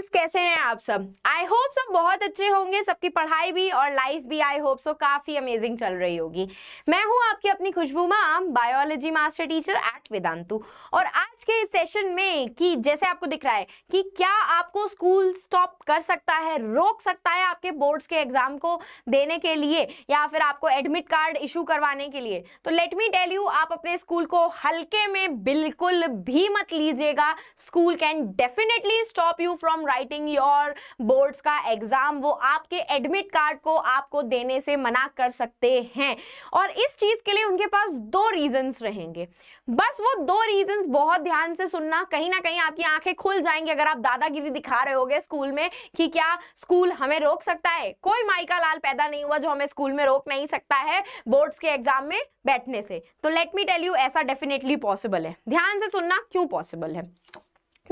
girls कैसे हैं आप सब आई होप सब बहुत अच्छे होंगे सबकी पढ़ाई भी और लाइफ भी आई होप सो काफ़ी अमेजिंग चल रही होगी मैं हूं आपकी अपनी Khushboo ma'am biology master teacher at Vedantu और आज के इस सेशन में कि जैसे आपको दिख रहा है कि क्या आपको स्कूल स्टॉप कर सकता है रोक सकता है आपके बोर्ड्स के एग्ज़ाम को देने के लिए या फिर आपको एडमिट कार्ड इशू करवाने के लिए तो लेट मी टेल यू आप अपने स्कूल को हल्के में बिल्कुल भी मत लीजिएगा school can definitely stop you from writing your boards का एग्जाम वो आपके एडमिट कार्ड को आपको देने से मना कर सकते हैं और इस चीज़ के लिए उनके पास दो रीजंस रहेंगे बस वो दो रीजंस बहुत ध्यान से सुनना कहीं ना कहीं आपकी आंखें खुल जाएंगी अगर आप दादागिरी दिखा रहे होगे स्कूल में कि क्या स्कूल हमें रोक सकता है कोई माइका लाल पैदा नहीं हुआ जो हमें स्कूल में रोक नहीं सकता है बोर्ड्स के एग्जाम में बैठने से तो लेट मी टेल यू ऐसा डेफिनेटली पॉसिबल है ध्यान से सुनना क्यों पॉसिबल है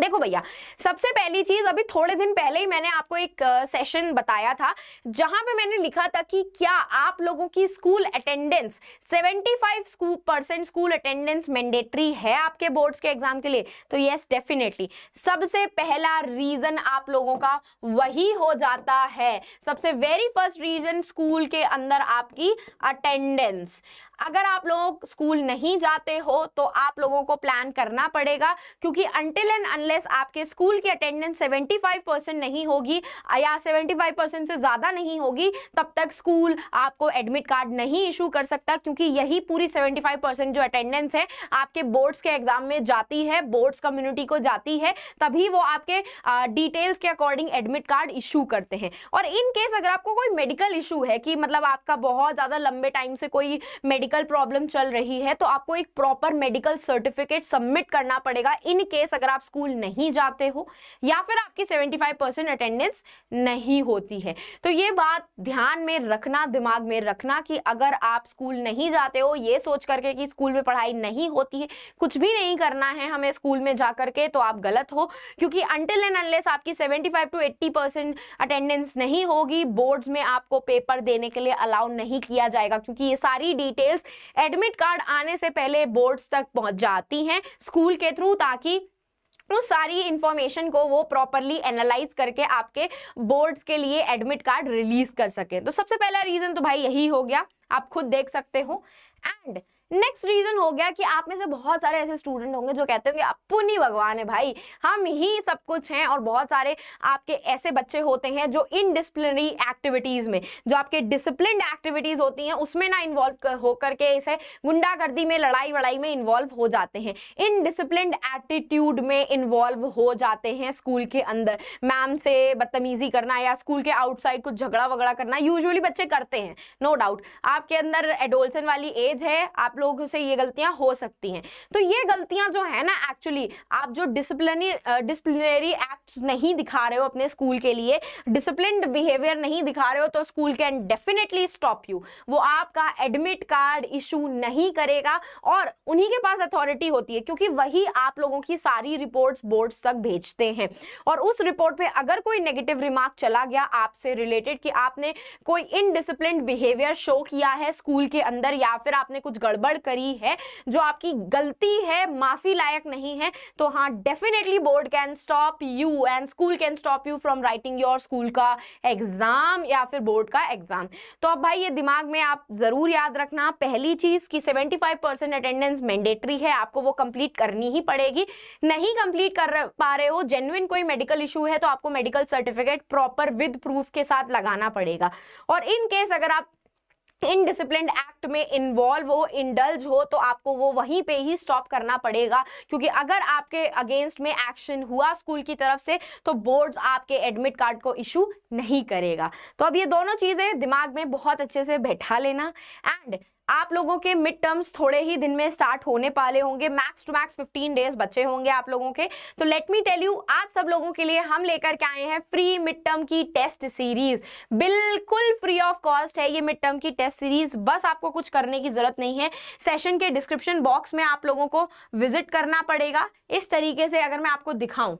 देखो भैया सबसे पहली चीज अभी थोड़े दिन पहले ही मैंने आपको एक सेशन बताया था जहां पे मैंने लिखा था कि क्या आप लोगों की school attendance 75 school percent school attendance mandatory है आपके बोर्ड्स के एग्जाम के लिए तो यस डेफिनेटली सबसे पहला रीजन आप लोगों का वही हो जाता है सबसे वेरी फर्स्ट रीजन स्कूल के अंदर आपकी अटेंडेंस अगर आप लोग स्कूल नहीं जाते हो तो आप लोगों को प्लान करना पड़ेगा क्योंकि अनटिल एंड अनलेस आपके स्कूल की अटेंडेंस 75 परसेंट नहीं होगी या 75 परसेंट से ज़्यादा नहीं होगी तब तक स्कूल आपको एडमिट कार्ड नहीं इशू कर सकता क्योंकि यही पूरी 75 परसेंट जो अटेंडेंस है आपके बोर्ड्स के एग्जाम में जाती है बोर्ड्स कम्युनिटी को जाती है तभी वो आपके डिटेल्स के अकॉर्डिंग एडमिट कार्ड इशू करते हैं और इन केस अगर आपको कोई मेडिकल इशू है कि मतलब आपका बहुत ज़्यादा लंबे टाइम से कोई मेडिकल मेडिकल प्रॉब्लम चल रही है तो आपको एक प्रॉपर मेडिकल सर्टिफिकेट सबमिट करना पड़ेगा इन केस अगर आप स्कूल नहीं जाते हो या फिर आपकी 75 परसेंट अटेंडेंस नहीं होती है तो ये बात ध्यान में रखना दिमाग में रखना कि अगर आप स्कूल नहीं जाते हो ये सोच करके कि स्कूल में पढ़ाई नहीं होती है कुछ भी नहीं करना है हमें स्कूल में जा करके तो आप गलत हो क्योंकि अनटिल एंड अनलेस आपकी seventy two eighty percent attendance नहीं होगी बोर्ड्स में आपको पेपर देने के लिए अलाउ नहीं किया जाएगा क्योंकि ये सारी डिटेल डिटेल्स एडमिट कार्ड आने से पहले बोर्ड्स तक पहुंच जाती हैं स्कूल के थ्रू ताकि उस सारी इंफॉर्मेशन को वो प्रॉपरली एनालाइज करके आपके बोर्ड्स के लिए एडमिट कार्ड रिलीज कर सकें तो सबसे पहला रीजन तो भाई यही हो गया आप खुद देख सकते हो एंड नेक्स्ट रीजन हो गया कि आप में से बहुत सारे ऐसे स्टूडेंट होंगे जो कहते होंगे पुनी भगवान है भाई हम ही सब कुछ हैं और बहुत सारे आपके ऐसे बच्चे होते हैं जो इनडिसप्लिनरी एक्टिविटीज में जो आपके डिसिप्लिन एक्टिविटीज होती हैं उसमें ना इन्वॉल्व होकर के इसे गुंडागर्दी में लड़ाई वड़ाई में इन्वॉल्व हो जाते हैं इनडिसिप्लिन एटीट्यूड में इन्वॉल्व हो जाते हैं स्कूल के अंदर मैम से बदतमीजी करना या स्कूल के आउटसाइड कुछ झगड़ा वगड़ा करना यूजली बच्चे करते हैं नो no डाउट आपके अंदर एडोल्सन वाली एज है आप लोगों से ये गलतियां हो सकती हैं तो ये गलतियां जो है ना एक्चुअली आप जो डिसिप्लिनरी डिसिप्लिनरी एक्ट नहीं दिखा रहे हो अपने स्कूल के लिए डिसिप्लिन बिहेवियर नहीं दिखा रहे हो तो school can definitely stop you वो आपका एडमिट कार्ड इशू नहीं करेगा और उन्हीं के पास अथॉरिटी होती है क्योंकि वही आप लोगों की सारी रिपोर्ट्स बोर्ड्स तक भेजते हैं और उस रिपोर्ट पे अगर कोई नेगेटिव रिमार्क चला गया आपसे रिलेटेड कि आपने कोई इनडिसिप्लिन बिहेवियर शो किया है स्कूल के अंदर या फिर आपने कुछ गड़बड़ गड़बड़ करी है जो आपकी गलती है माफ़ी लायक नहीं है तो हाँ definitely board can stop you and school can stop you from writing your school का एग्ज़ाम या फिर बोर्ड का एग्ज़ाम तो अब भाई ये दिमाग में आप ज़रूर याद रखना पहली चीज़ कि 75% अटेंडेंस मैंडेटरी है आपको वो कंप्लीट करनी ही पड़ेगी नहीं कंप्लीट कर पा रहे हो जेन्युन कोई मेडिकल इशू है तो आपको medical certificate proper with proof के साथ लगाना पड़ेगा और इन केस अगर आप इनडिसिप्लिन एक्ट में इन्वॉल्व हो इंडल्ज हो तो आपको वो वहीं पे ही स्टॉप करना पड़ेगा क्योंकि अगर आपके अगेंस्ट में एक्शन हुआ स्कूल की तरफ से तो बोर्ड्स आपके एडमिट कार्ड को इशू नहीं करेगा तो अब ये दोनों चीज़ें दिमाग में बहुत अच्छे से बैठा लेना एंड आप लोगों के मिड टर्म्स थोड़े ही दिन में स्टार्ट होने पाले होंगे मैक्स टू मैक्स 15 डेज बचे होंगे आप लोगों के तो लेट मी टेल यू आप सब लोगों के लिए हम लेकर के आए हैं फ्री मिड टर्म की टेस्ट सीरीज बिल्कुल फ्री ऑफ कॉस्ट है ये मिड टर्म की टेस्ट सीरीज बस आपको कुछ करने की जरूरत नहीं है सेशन के डिस्क्रिप्शन बॉक्स में आप लोगों को विजिट करना पड़ेगा इस तरीके से अगर मैं आपको दिखाऊं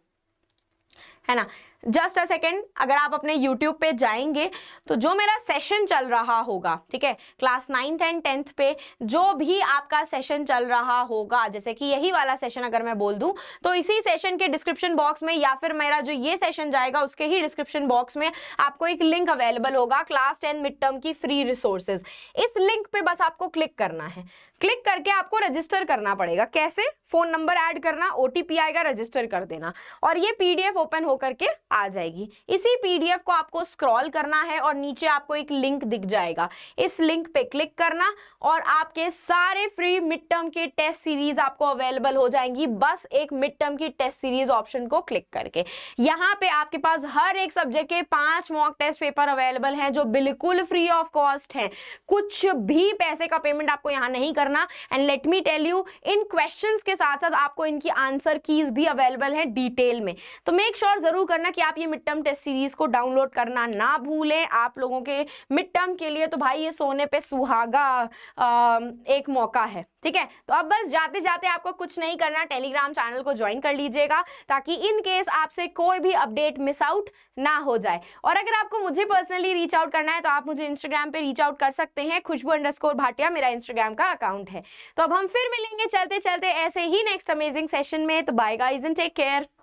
है ना जस्ट अ सेकेंड अगर आप अपने यूट्यूब पे जाएंगे तो जो मेरा सेशन चल रहा होगा ठीक है क्लास नाइन्थ एंड टेंथ पे जो भी आपका सेशन चल रहा होगा जैसे कि यही वाला सेशन अगर मैं बोल दूं तो इसी सेशन के डिस्क्रिप्शन बॉक्स में या फिर मेरा जो ये सेशन जाएगा उसके ही डिस्क्रिप्शन बॉक्स में आपको एक लिंक अवेलेबल होगा क्लास टेन मिड टर्म की फ्री रिसोर्सेज इस लिंक पे बस आपको क्लिक करना है क्लिक करके आपको रजिस्टर करना पड़ेगा कैसे फोन नंबर ऐड करना ओटीपी आएगा रजिस्टर कर देना और ये पी ओपन होकर के आ जाएगी इसी पीडीएफ को आपको स्क्रॉल करना है और नीचे आपको एक लिंक दिख जाएगा इस लिंक पे क्लिक करना और आपके सारे फ्री मिड टर्म के टेस्ट सीरीज आपको अवेलेबल हो जाएंगी बस एक मिड टर्म की टेस्ट सीरीज ऑप्शन को क्लिक करके यहाँ पे आपके पास हर एक सब्जेक्ट के पांच मॉक टेस्ट पेपर अवेलेबल हैं जो बिल्कुल फ्री ऑफ कॉस्ट हैं कुछ भी पैसे का पेमेंट आपको यहाँ नहीं करना and let me tell you इन क्वेश्चन के साथ साथ आपको इनकी आंसर कीज भी अवेलेबल है डिटेल में तो मेक श्योर sure जरूर करना कि आप ये मिड टर्म टेस्ट सीरीज को डाउनलोड करना ना भूलें आप लोगों के मिड टर्म के लिए तो भाई ये सोने पे सुहागा आ, एक मौका है ठीक है तो अब बस जाते जाते आपको कुछ नहीं करना टेलीग्राम चैनल को ज्वाइन कर लीजिएगा ताकि इन केस आपसे कोई भी अपडेट मिस आउट ना हो जाए और अगर आपको मुझे पर्सनली रीच आउट करना है तो आप मुझे इंस्टाग्राम पे रीच आउट कर सकते हैं खुशबू अंडरस्कोर भाटिया मेरा इंस्टाग्राम का अकाउंट है तो अब हम फिर मिलेंगे चलते चलते ऐसे ही नेक्स्ट अमेजिंग सेशन में तो bye guys and take care